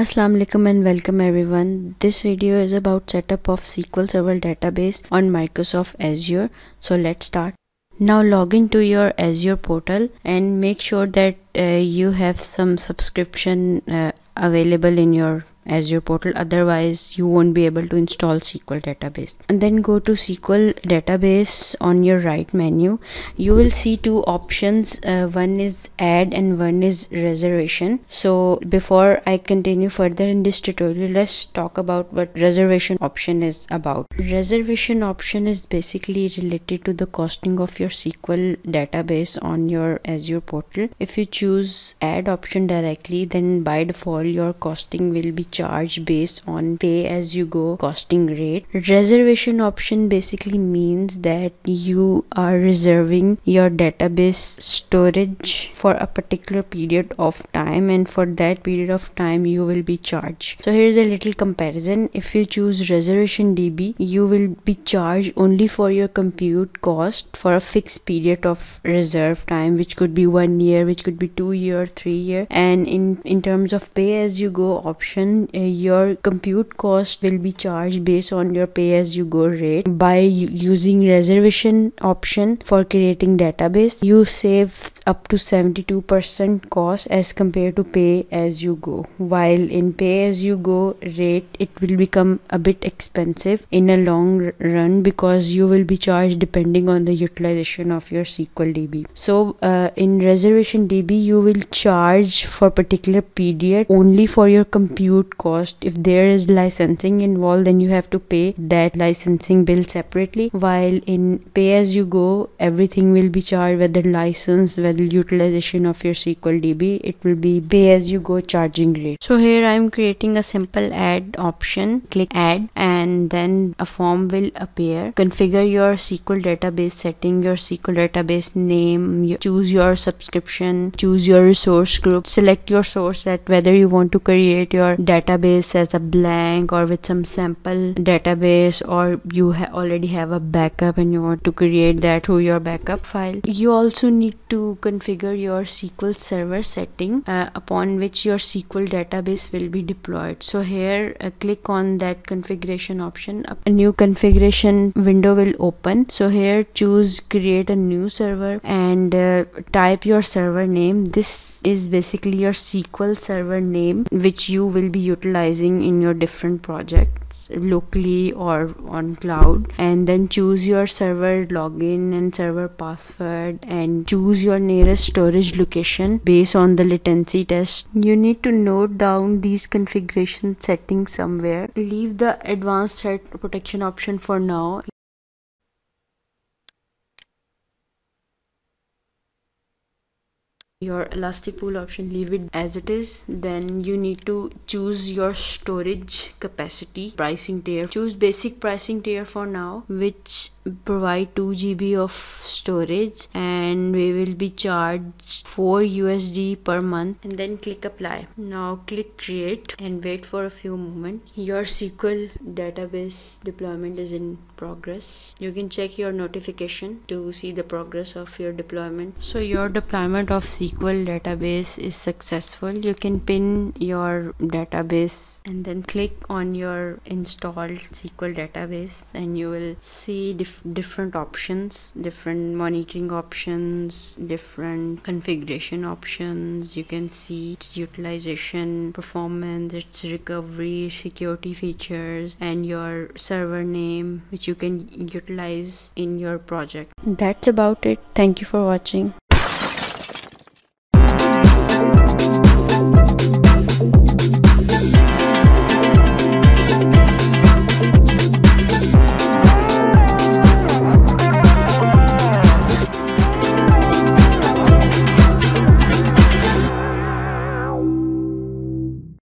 Assalamualaikum alaikum and welcome everyone. This video is about setup of SQL Server database on Microsoft Azure. So let's start. Now log into your Azure portal and make sure that uh, you have some subscription uh, available in your as your portal otherwise you won't be able to install SQL database and then go to SQL database on your right menu you will see two options uh, one is add and one is reservation so before I continue further in this tutorial let's talk about what reservation option is about reservation option is basically related to the costing of your SQL database on your Azure portal if you choose add option directly then by default your costing will be charge based on pay as you go costing rate. Reservation option basically means that you are reserving your database storage for a particular period of time and for that period of time you will be charged. So here's a little comparison. If you choose reservation DB, you will be charged only for your compute cost for a fixed period of reserve time which could be one year, which could be two year, three year and in, in terms of pay as you go option uh, your compute cost will be charged based on your pay as you go rate by using reservation option for creating database you save up to 72% cost as compared to pay as you go while in pay as you go rate it will become a bit expensive in a long run because you will be charged depending on the utilization of your SQL DB so uh, in reservation DB you will charge for particular period only for your compute would cost if there is licensing involved then you have to pay that licensing bill separately while in pay as you go everything will be charged whether license whether utilization of your sql db it will be pay as you go charging rate so here i'm creating a simple add option click add and then a form will appear configure your sql database setting your sql database name choose your subscription choose your resource group select your source that whether you want to create your database database as a blank or with some sample database or you ha already have a backup and you want to create that through your backup file you also need to configure your SQL server setting uh, upon which your SQL database will be deployed so here uh, click on that configuration option a new configuration window will open so here choose create a new server and uh, type your server name this is basically your SQL server name which you will be utilizing in your different projects locally or on cloud and then choose your server login and server password and choose your nearest storage location based on the latency test you need to note down these configuration settings somewhere leave the advanced threat protection option for now your Elastic Pool option leave it as it is then you need to choose your storage capacity pricing tier choose basic pricing tier for now which provide 2 GB of storage and we will be charged 4 USD per month and then click apply now click create and wait for a few moments your SQL database deployment is in progress you can check your notification to see the progress of your deployment so your deployment of SQL SQL database is successful you can pin your database and then click on your installed SQL database and you will see dif different options different monitoring options different configuration options you can see its utilization performance its recovery security features and your server name which you can utilize in your project that's about it thank you for watching